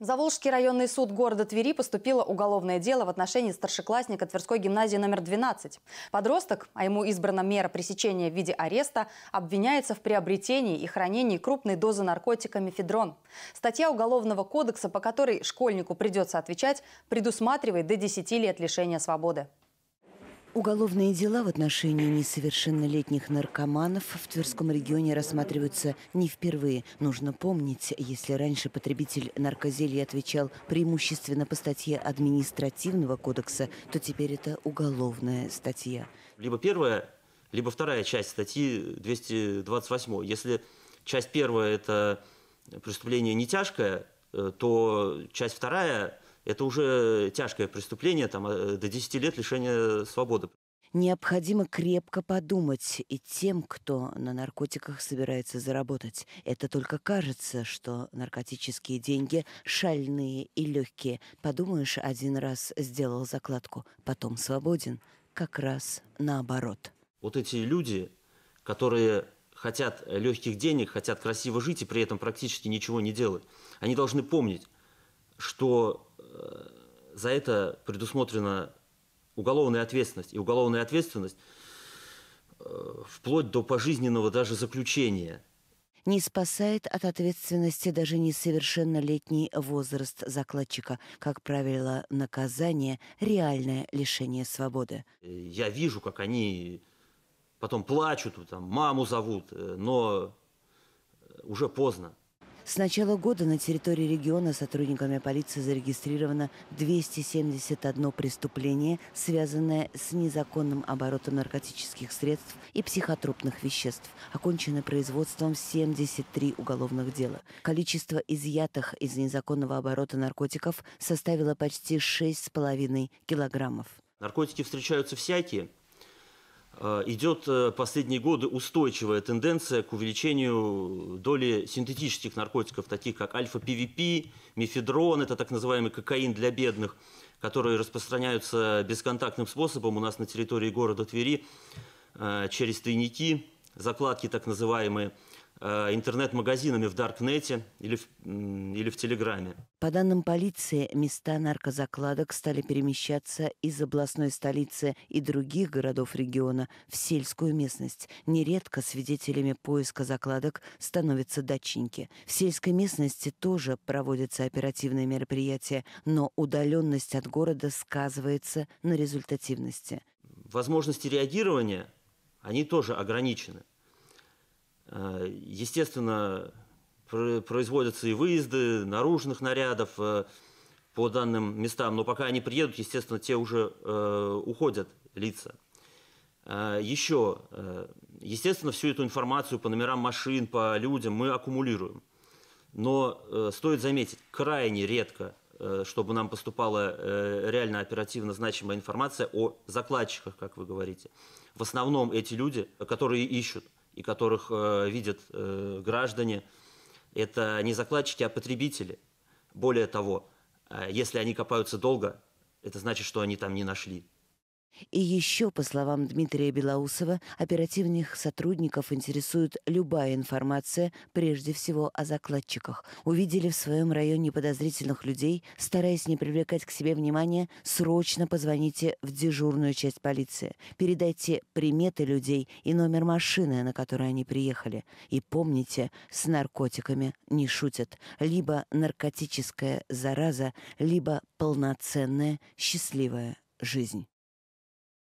В Заволжский районный суд города Твери поступило уголовное дело в отношении старшеклассника Тверской гимназии номер 12. Подросток, а ему избрана мера пресечения в виде ареста, обвиняется в приобретении и хранении крупной дозы наркотика мефедрон. Статья Уголовного кодекса, по которой школьнику придется отвечать, предусматривает до 10 лет лишения свободы. Уголовные дела в отношении несовершеннолетних наркоманов в Тверском регионе рассматриваются не впервые. Нужно помнить, если раньше потребитель наркозелья отвечал преимущественно по статье административного кодекса, то теперь это уголовная статья. Либо первая, либо вторая часть статьи 228. Если часть первая – это преступление не тяжкое, э, то часть вторая – это уже тяжкое преступление, там, э, до 10 лет лишения свободы. Необходимо крепко подумать и тем, кто на наркотиках собирается заработать. Это только кажется, что наркотические деньги шальные и легкие. Подумаешь, один раз сделал закладку, потом свободен. Как раз наоборот. Вот эти люди, которые хотят легких денег, хотят красиво жить и при этом практически ничего не делают, они должны помнить, что за это предусмотрена уголовная ответственность. И уголовная ответственность э, вплоть до пожизненного даже заключения. Не спасает от ответственности даже несовершеннолетний возраст закладчика. Как правило, наказание – реальное лишение свободы. Я вижу, как они потом плачут, там, маму зовут, э, но уже поздно. С начала года на территории региона сотрудниками полиции зарегистрировано 271 преступление, связанное с незаконным оборотом наркотических средств и психотропных веществ. Окончено производством 73 уголовных дела. Количество изъятых из незаконного оборота наркотиков составило почти 6,5 килограммов. Наркотики встречаются всякие, Э, идет э, последние годы устойчивая тенденция к увеличению доли синтетических наркотиков, таких как альфа-ПВП, мифедрон, это так называемый кокаин для бедных, которые распространяются бесконтактным способом у нас на территории города Твери э, через тайники, закладки так называемые – Э, интернет-магазинами в Даркнете или в, или в Телеграме. По данным полиции, места наркозакладок стали перемещаться из областной столицы и других городов региона в сельскую местность. Нередко свидетелями поиска закладок становятся дачники. В сельской местности тоже проводятся оперативные мероприятия, но удаленность от города сказывается на результативности. Возможности реагирования, они тоже ограничены. Э, естественно, производятся и выезды наружных нарядов э, по данным местам, но пока они приедут, естественно, те уже э, уходят лица. еще, естественно, всю эту информацию по номерам машин, по людям мы аккумулируем. Но стоит заметить, крайне редко, чтобы нам поступала э, реально оперативно значимая информация о закладчиках, как вы говорите. В основном эти люди, которые ищут – и которых э, видят э, граждане, это не закладчики, а потребители. Более того, э, если они копаются долго, это значит, что они там не нашли и еще, по словам Дмитрия Белоусова, оперативных сотрудников интересует любая информация, прежде всего о закладчиках. Увидели в своем районе подозрительных людей, стараясь не привлекать к себе внимания, срочно позвоните в дежурную часть полиции. Передайте приметы людей и номер машины, на которой они приехали. И помните, с наркотиками не шутят. Либо наркотическая зараза, либо полноценная счастливая жизнь.